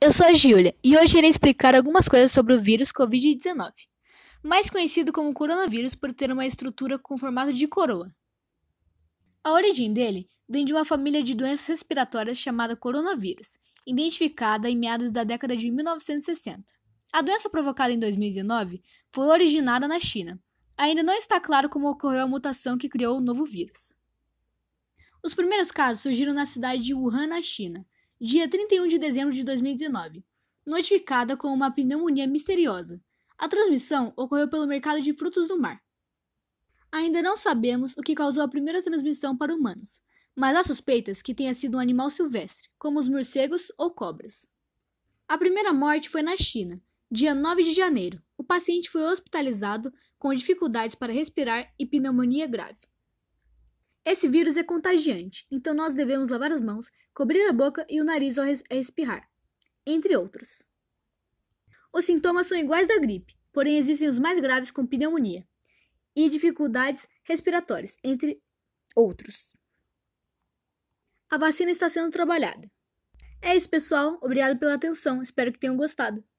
Eu sou a Júlia e hoje irei explicar algumas coisas sobre o vírus Covid-19, mais conhecido como coronavírus por ter uma estrutura com formato de coroa. A origem dele vem de uma família de doenças respiratórias chamada coronavírus, identificada em meados da década de 1960. A doença provocada em 2019 foi originada na China. Ainda não está claro como ocorreu a mutação que criou o novo vírus. Os primeiros casos surgiram na cidade de Wuhan, na China, dia 31 de dezembro de 2019, notificada com uma pneumonia misteriosa. A transmissão ocorreu pelo mercado de frutos do mar. Ainda não sabemos o que causou a primeira transmissão para humanos, mas há suspeitas que tenha sido um animal silvestre, como os morcegos ou cobras. A primeira morte foi na China, dia 9 de janeiro. O paciente foi hospitalizado com dificuldades para respirar e pneumonia grave. Esse vírus é contagiante, então nós devemos lavar as mãos, cobrir a boca e o nariz ao espirrar, entre outros. Os sintomas são iguais da gripe, porém existem os mais graves com pneumonia e dificuldades respiratórias, entre outros. A vacina está sendo trabalhada. É isso, pessoal. Obrigado pela atenção. Espero que tenham gostado.